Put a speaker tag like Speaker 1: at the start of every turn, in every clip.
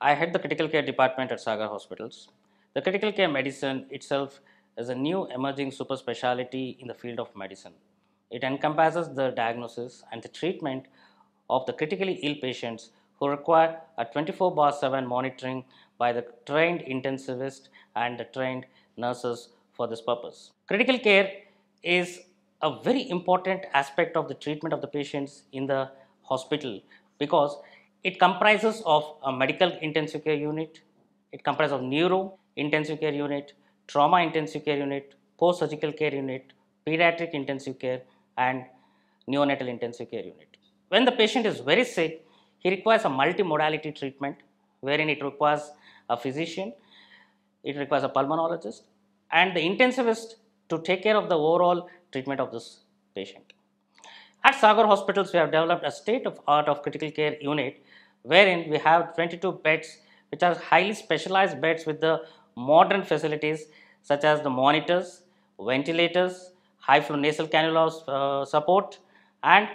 Speaker 1: I head the critical care department at Sagar Hospitals. The critical care medicine itself is a new emerging super specialty in the field of medicine. It encompasses the diagnosis and the treatment of the critically ill patients who require a 24 7 monitoring by the trained intensivist and the trained nurses for this purpose. Critical care is a very important aspect of the treatment of the patients in the hospital because it comprises of a medical intensive care unit, it comprises of neuro intensive care unit, trauma intensive care unit, post-surgical care unit, pediatric intensive care and neonatal intensive care unit. When the patient is very sick, he requires a multimodality treatment wherein it requires a physician, it requires a pulmonologist, and the intensivist to take care of the overall treatment of this patient. At Sagar Hospitals, we have developed a state-of-art of critical care unit wherein we have 22 beds which are highly specialized beds with the modern facilities such as the monitors, ventilators, high flow nasal cannula uh, support and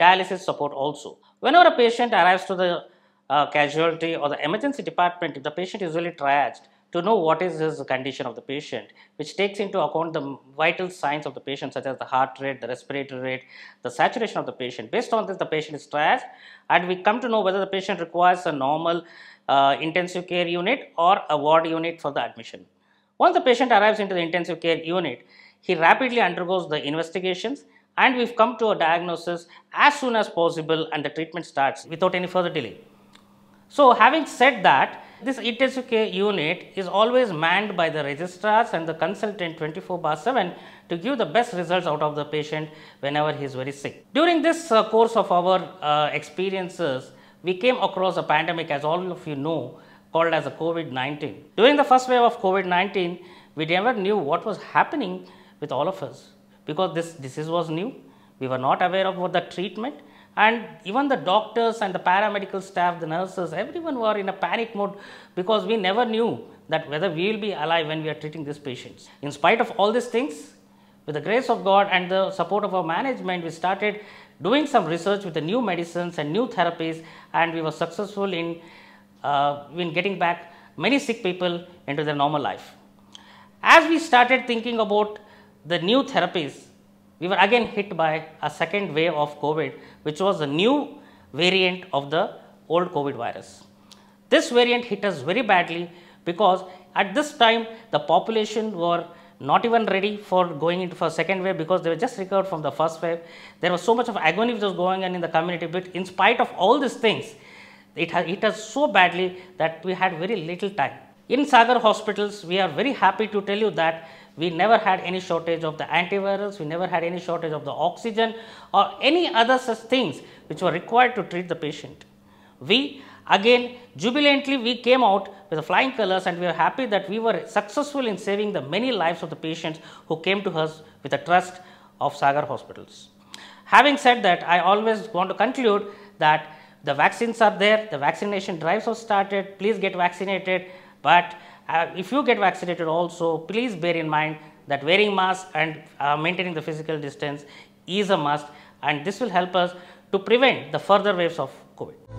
Speaker 1: dialysis support also. Whenever a patient arrives to the uh, casualty or the emergency department, if the patient is usually triaged to know what is his condition of the patient, which takes into account the vital signs of the patient such as the heart rate, the respiratory rate, the saturation of the patient. Based on this, the patient is triaged and we come to know whether the patient requires a normal uh, intensive care unit or a ward unit for the admission. Once the patient arrives into the intensive care unit, he rapidly undergoes the investigations and we've come to a diagnosis as soon as possible and the treatment starts without any further delay. So having said that, this ETSUK unit is always manned by the registrars and the consultant 24 bar 7 to give the best results out of the patient whenever he is very sick. During this uh, course of our uh, experiences, we came across a pandemic as all of you know called as a COVID-19. During the first wave of COVID-19, we never knew what was happening with all of us because this disease was new. We were not aware of what the treatment and even the doctors and the paramedical staff, the nurses, everyone were in a panic mode because we never knew that whether we will be alive when we are treating these patients. In spite of all these things, with the grace of God and the support of our management, we started doing some research with the new medicines and new therapies and we were successful in, uh, in getting back many sick people into their normal life. As we started thinking about the new therapies, we were again hit by a second wave of COVID, which was a new variant of the old COVID virus. This variant hit us very badly because at this time the population were not even ready for going into a second wave because they were just recovered from the first wave. There was so much of agony which was going on in the community, but in spite of all these things, it hit us so badly that we had very little time. In Sagar hospitals, we are very happy to tell you that we never had any shortage of the antivirals, we never had any shortage of the oxygen or any other such things which were required to treat the patient. We again jubilantly we came out with the flying colors and we are happy that we were successful in saving the many lives of the patients who came to us with the trust of Sagar hospitals. Having said that, I always want to conclude that the vaccines are there, the vaccination drives have started, please get vaccinated but uh, if you get vaccinated also, please bear in mind that wearing masks and uh, maintaining the physical distance is a must and this will help us to prevent the further waves of COVID.